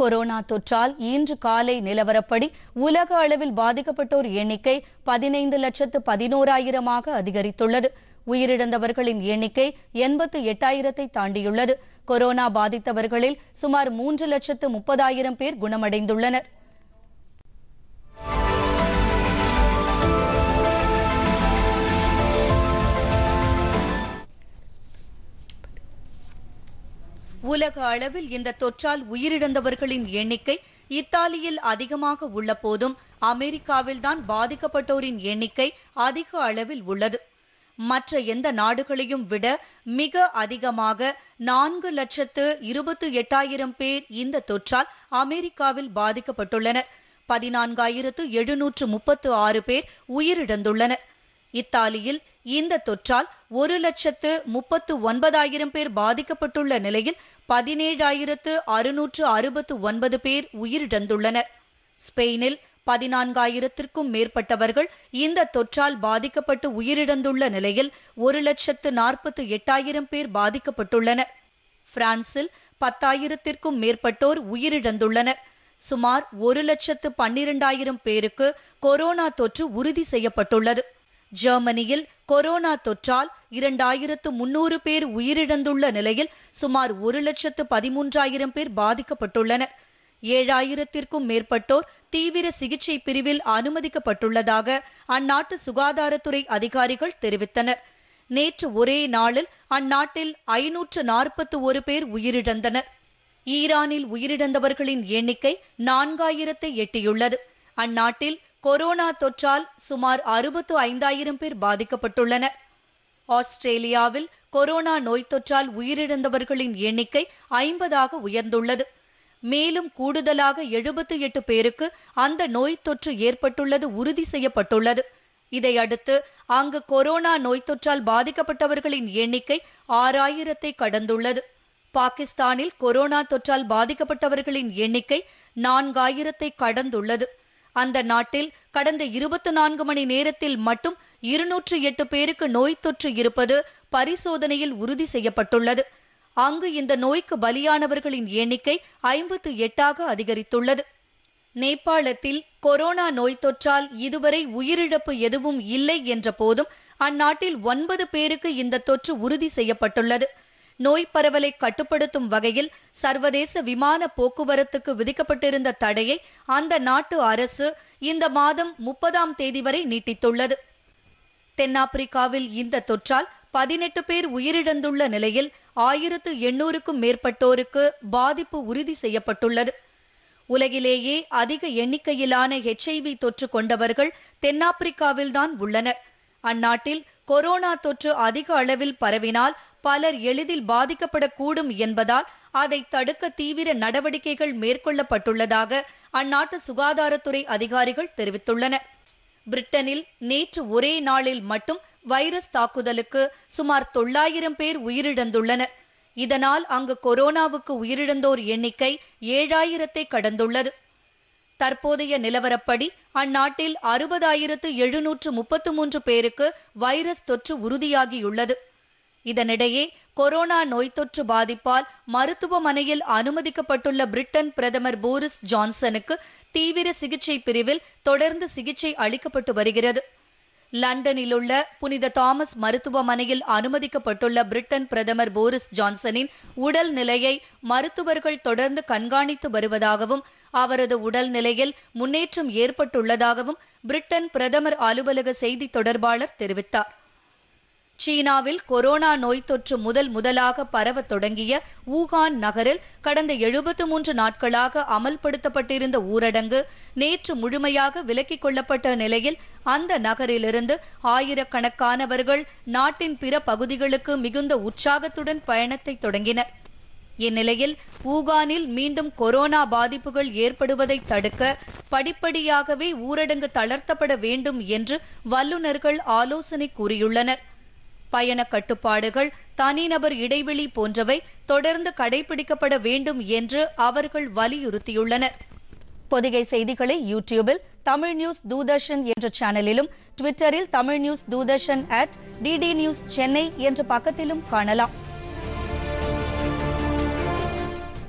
corona தொற்றால் இன்று காலை நிலவரப்படி உலக அளவில் பாதிக்கப்பட்டோர் எண்ணிக்கை பதினைந்து லட்சத்து பதினோராயிரமாக அதிகரித்துள்ளது உயிரிழந்தவர்களின் எண்ணிக்கை எண்பத்து எட்டாயிரத்தை தாண்டியுள்ளது கொரோனா பாதித்தவர்களில் சுமார் மூன்று லட்சத்து முப்பதாயிரம் பேர் குணமடைந்துள்ளனா் உலக அளவில் இந்த தொற்றால் உயிரிழந்தவர்களின் எண்ணிக்கை இத்தாலியில் அதிகமாக உள்ள போதும் அமெரிக்காவில்தான் பாதிக்கப்பட்டோரின் எண்ணிக்கை அதிக அளவில் உள்ளது மற்ற எந்த நாடுகளையும் விட மிக அதிகமாக நான்கு லட்சத்து இருபத்தி எட்டாயிரம் பேர் இந்த தொற்றால் அமெரிக்காவில் பாதிக்கப்பட்டுள்ளனர் பதினான்காயிரத்து எழுநூற்று முப்பத்து ஆறு பேர் உயிரிழந்துள்ளனர் இத்தாலியில் இந்த தொற்றால் ஒரு லட்சத்து முப்பத்து ஒன்பதாயிரம் பேர் பாதிக்கப்பட்டுள்ள நிலையில் பதினேழாயிரத்து அறுநூற்று அறுபத்து ஒன்பது பேர் உயிரிழந்துள்ளனர் ஸ்பெயினில் பதினான்காயிரத்திற்கும் மேற்பட்டவர்கள் இந்த தொற்றால் பாதிக்கப்பட்டு உயிரிழந்துள்ள நிலையில் ஒரு லட்சத்து நாற்பத்து எட்டாயிரம் பேர் பாதிக்கப்பட்டுள்ளனர் பிரான்சில் பத்தாயிரத்திற்கும் மேற்பட்டோர் உயிரிழந்துள்ளனர் சுமார் ஒரு லட்சத்து பன்னிரண்டாயிரம் பேருக்கு கொரோனா தொற்று உறுதி செய்யப்பட்டுள்ளது ஜெர்மனியில் கொரோனா தொற்றால் இரண்டாயிரத்து முன்னூறு பேர் உயிரிழந்துள்ள நிலையில் சுமார் ஒரு லட்சத்து பதிமூன்றாயிரம் பேர் பாதிக்கப்பட்டுள்ளனர் ஏழாயிரத்திற்கும் மேற்பட்டோர் தீவிர சிகிச்சை பிரிவில் அனுமதிக்கப்பட்டுள்ளதாக அந்நாட்டு சுகாதாரத்துறை அதிகாரிகள் தெரிவித்தனர் நேற்று ஒரே நாளில் அந்நாட்டில் ஐநூற்று நாற்பத்து ஒரு பேர் உயிரிழந்தனர் ஈரானில் உயிரிழந்தவர்களின் எண்ணிக்கை நான்காயிரத்தை எட்டியுள்ளது அந்நாட்டில் கொரோனா தொற்றால் சுமார் அறுபத்து ஐந்தாயிரம் பேர் பாதிக்கப்பட்டுள்ளனர் ஆஸ்திரேலியாவில் கொரோனா நோய் தொற்றால் உயிரிழந்தவர்களின் எண்ணிக்கை ஐம்பதாக உயர்ந்துள்ளது மேலும் கூடுதலாக எழுபத்து எட்டு பேருக்கு அந்த நோய் தொற்று ஏற்பட்டுள்ளது உறுதி செய்யப்பட்டுள்ளது இதையடுத்து அங்கு கொரோனா நோய் தொற்றால் பாதிக்கப்பட்டவர்களின் எண்ணிக்கை ஆறாயிரத்தை கடந்துள்ளது பாகிஸ்தானில் கொரோனா தொற்றால் பாதிக்கப்பட்டவர்களின் எண்ணிக்கை நான்காயிரத்தை கடந்துள்ளது அந்த நாட்டில் கடந்த இருபத்தி நான்கு மணி நேரத்தில் மட்டும் இருநூற்று எட்டு பேருக்கு நோய் தொற்று இருப்பது பரிசோதனையில் உறுதி செய்யப்பட்டுள்ளது அங்கு இந்த நோய்க்கு பலியானவர்களின் எண்ணிக்கை ஐம்பத்து எட்டாக அதிகரித்துள்ளது நேபாளத்தில் கொரோனா நோய் தொற்றால் இதுவரை உயிரிழப்பு எதுவும் இல்லை என்ற போதும் அந்நாட்டில் ஒன்பது பேருக்கு இந்த தொற்று உறுதி செய்யப்பட்டுள்ளது நோய் பரவலை கட்டுப்படுத்தும் வகையில் சர்வதேச விமான போக்குவரத்துக்கு விதிக்கப்பட்டிருந்த தடையை அந்த நாட்டு அரசு இந்த மாதம் முப்பதாம் தேதி வரை நீட்டித்துள்ளது தென்னாப்பிரிக்காவில் இந்த தொற்றால் பதினெட்டு பேர் உயிரிழந்துள்ள நிலையில் ஆயிரத்து எண்ணூறுக்கும் மேற்பட்டோருக்கு பாதிப்பு உறுதி செய்யப்பட்டுள்ளது உலகிலேயே அதிக எண்ணிக்கையிலான ஹெச்ஐவி தொற்று கொண்டவர்கள் தென்னாப்பிரிக்காவில்தான் உள்ளனர் அந்நாட்டில் கொரோனா தொற்று அதிக அளவில் பரவினால் பலர் எளிதில் பாதிக்கப்படக்கூடும் என்பதால் அதை தடுக்க தீவிர நடவடிக்கைகள் மேற்கொள்ளப்பட்டுள்ளதாக அந்நாட்டு சுகாதாரத்துறை அதிகாரிகள் தெரிவித்துள்ளனர் பிரிட்டனில் நேற்று ஒரே நாளில் மட்டும் வைரஸ் தாக்குதலுக்கு சுமார் தொள்ளாயிரம் பேர் உயிரிழந்துள்ளனர் இதனால் அங்கு கொரோனாவுக்கு உயிரிழந்தோர் எண்ணிக்கை ஏழாயிரத்தை கடந்துள்ளது தற்போதைய நிலவரப்படி அந்நாட்டில் அறுபதாயிரத்து எழுநூற்று முப்பத்து மூன்று பேருக்கு வைரஸ் தொற்று உறுதியாகியுள்ளது இதனிடையே கொரோனா நோய் தொற்று பாதிப்பால் மருத்துவமனையில் அனுமதிக்கப்பட்டுள்ள பிரிட்டன் பிரதமர் போரிஸ் ஜான்சனுக்கு தீவிர சிகிச்சை பிரிவில் தொடர்ந்து சிகிச்சை அளிக்கப்பட்டு வருகிறது லண்டனில் உள்ள புனித தாமஸ் மருத்துவமனையில் அனுமதிக்கப்பட்டுள்ள பிரிட்டன் பிரதமர் போரிஸ் ஜான்சனின் உடல் நிலையை மருத்துவர்கள் தொடர்ந்து கண்காணித்து வருவதாகவும் அவரது உடல் நிலையில் முன்னேற்றம் ஏற்பட்டுள்ளதாகவும் பிரிட்டன் பிரதமர் அலுவலக செய்தி தொடர்பாளர் தெரிவித்தார் சீனாவில் கொரோனா நோய் தொற்று முதல் முதலாக பரவ தொடங்கிய ஊகான் நகரில் கடந்த எழுபத்து மூன்று நாட்களாக அமல்படுத்தப்பட்டிருந்த ஊரடங்கு நேற்று முழுமையாக விலக்கிக் கொள்ளப்பட்ட நிலையில் அந்த நகரிலிருந்து ஆயிரக்கணக்கானவர்கள் நாட்டின் பிற பகுதிகளுக்கு மிகுந்த உற்சாகத்துடன் பயணத்தை தொடங்கினர் இந்நிலையில் ஊகானில் மீண்டும் கொரோனா பாதிப்புகள் ஏற்படுவதை தடுக்க படிப்படியாகவே ஊரடங்கு தளர்த்தப்பட வேண்டும் என்று வல்லுநர்கள் ஆலோசனை கூறியுள்ளனர் பயண கட்டுப்பாடுகள் தனிநபர் இடைவெளி போன்றவை தொடர்ந்து கடைபிடிக்கப்பட வேண்டும் என்று அவர்கள் வலியுறுத்தியுள்ளனர் பொதிகை செய்திகளை யூடியூபில் தமிழ் நியூஸ் தூதர்ஷன் என்ற சேனலிலும் ட்விட்டரில் Tamil news Doordarshan at DD news Chennai என்ற பக்கத்திலும் காணலாம்